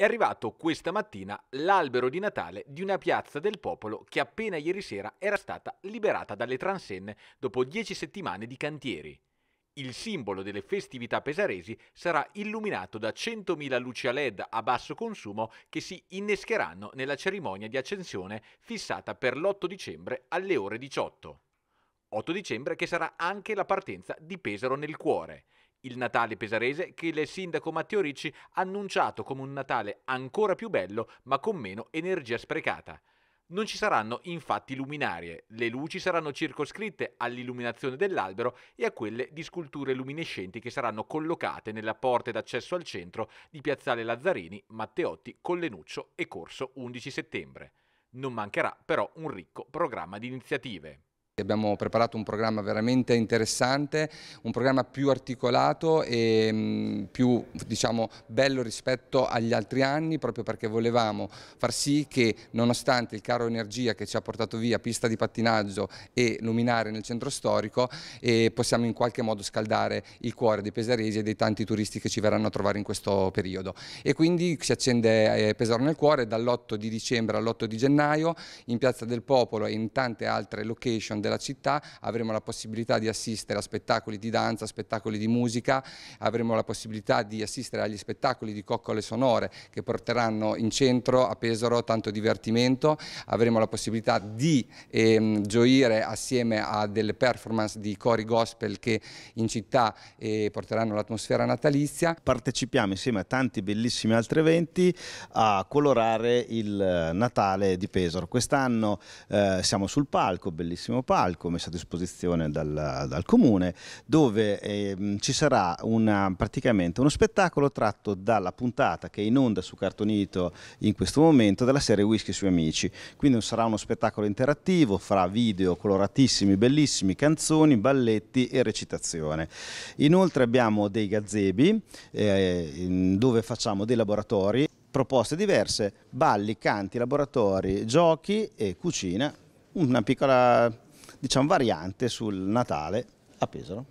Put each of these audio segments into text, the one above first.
È arrivato questa mattina l'albero di Natale di una piazza del popolo che appena ieri sera era stata liberata dalle transenne dopo dieci settimane di cantieri. Il simbolo delle festività pesaresi sarà illuminato da 100.000 luci a LED a basso consumo che si innescheranno nella cerimonia di accensione fissata per l'8 dicembre alle ore 18. 8 dicembre che sarà anche la partenza di Pesaro nel cuore, il Natale pesarese che il sindaco Matteo Ricci ha annunciato come un Natale ancora più bello ma con meno energia sprecata. Non ci saranno infatti luminarie, le luci saranno circoscritte all'illuminazione dell'albero e a quelle di sculture luminescenti che saranno collocate nella porta d'accesso al centro di Piazzale Lazzarini, Matteotti, Collenuccio e Corso 11 settembre. Non mancherà però un ricco programma di iniziative. Abbiamo preparato un programma veramente interessante, un programma più articolato e mm, più diciamo, bello rispetto agli altri anni proprio perché volevamo far sì che nonostante il caro energia che ci ha portato via pista di pattinaggio e luminare nel centro storico eh, possiamo in qualche modo scaldare il cuore dei pesaresi e dei tanti turisti che ci verranno a trovare in questo periodo e quindi si accende eh, Pesaro nel cuore dall'8 di dicembre all'8 di gennaio in Piazza del Popolo e in tante altre location della città, avremo la possibilità di assistere a spettacoli di danza, spettacoli di musica, avremo la possibilità di assistere agli spettacoli di coccole sonore che porteranno in centro a Pesaro tanto divertimento, avremo la possibilità di ehm, gioire assieme a delle performance di cori gospel che in città eh, porteranno l'atmosfera natalizia. Partecipiamo insieme a tanti bellissimi altri eventi a colorare il eh, Natale di Pesaro. Quest'anno eh, siamo sul palco, bellissimo palco palco messo a disposizione dal, dal comune dove eh, ci sarà una, praticamente uno spettacolo tratto dalla puntata che è in onda su Cartonito in questo momento della serie Whisky sui amici. Quindi sarà uno spettacolo interattivo fra video coloratissimi, bellissimi, canzoni, balletti e recitazione. Inoltre abbiamo dei gazebi eh, dove facciamo dei laboratori proposte diverse, balli, canti, laboratori, giochi e cucina, una piccola diciamo, variante sul Natale a Pesaro.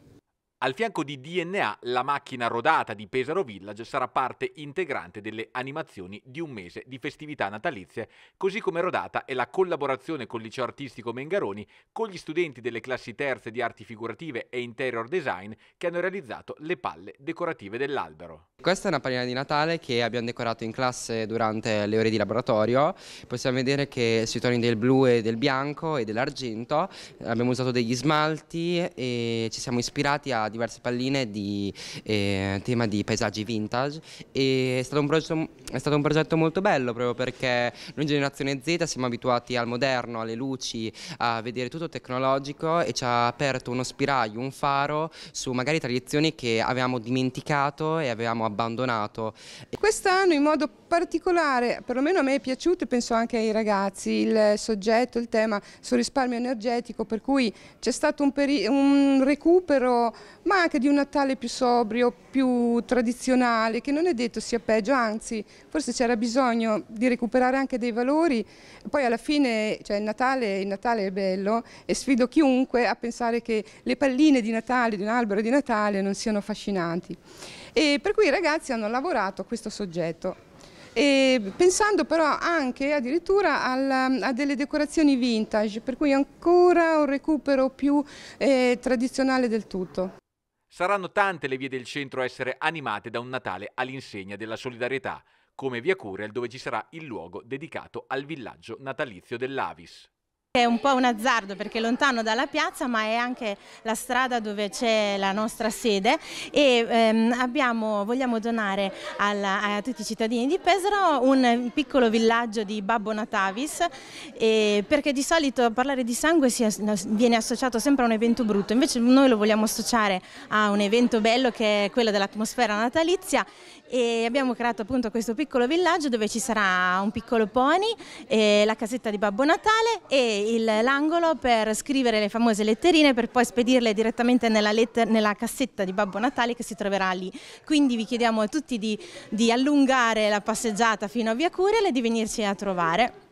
Al fianco di DNA, la macchina rodata di Pesaro Village sarà parte integrante delle animazioni di un mese di festività natalizie, così come rodata è la collaborazione col liceo artistico Mengaroni con gli studenti delle classi terze di arti figurative e interior design che hanno realizzato le palle decorative dell'albero. Questa è una pallina di Natale che abbiamo decorato in classe durante le ore di laboratorio. Possiamo vedere che sui toni del blu e del bianco e dell'argento eh, abbiamo usato degli smalti e ci siamo ispirati a diverse palline di eh, tema di paesaggi vintage. E è, stato progetto, è stato un progetto molto bello proprio perché noi generazione Z siamo abituati al moderno, alle luci, a vedere tutto tecnologico e ci ha aperto uno spiraglio, un faro su magari tradizioni che avevamo dimenticato e avevamo abbandonato abbandonato. Quest'anno in modo particolare, perlomeno a me è piaciuto e penso anche ai ragazzi, il soggetto, il tema sul risparmio energetico, per cui c'è stato un, un, recupero, ma anche di un Natale più sobrio, più tradizionale, che non è detto sia peggio, anzi forse c'era bisogno di recuperare anche dei valori, poi alla fine cioè, il, Natale, il Natale è bello e sfido chiunque a pensare che le palline di Natale, di un albero di Natale non siano affascinanti. E per cui i ragazzi hanno lavorato a questo soggetto e pensando però anche addirittura alla, a delle decorazioni vintage, per cui ancora un recupero più eh, tradizionale del tutto. Saranno tante le vie del centro a essere animate da un Natale all'insegna della solidarietà, come via Curiel dove ci sarà il luogo dedicato al villaggio natalizio dell'Avis. È un po' un azzardo perché è lontano dalla piazza ma è anche la strada dove c'è la nostra sede e ehm, abbiamo, vogliamo donare alla, a tutti i cittadini di Pesaro un piccolo villaggio di Babbo Natavis eh, perché di solito parlare di sangue si, viene associato sempre a un evento brutto invece noi lo vogliamo associare a un evento bello che è quello dell'atmosfera natalizia e abbiamo creato appunto questo piccolo villaggio dove ci sarà un piccolo pony, eh, la casetta di Babbo Natale e l'angolo per scrivere le famose letterine per poi spedirle direttamente nella, nella, cassetta di Babbo Natale che si troverà lì. Quindi vi chiediamo a tutti di, di allungare la passeggiata fino a Via Curiel e di venirci a trovare.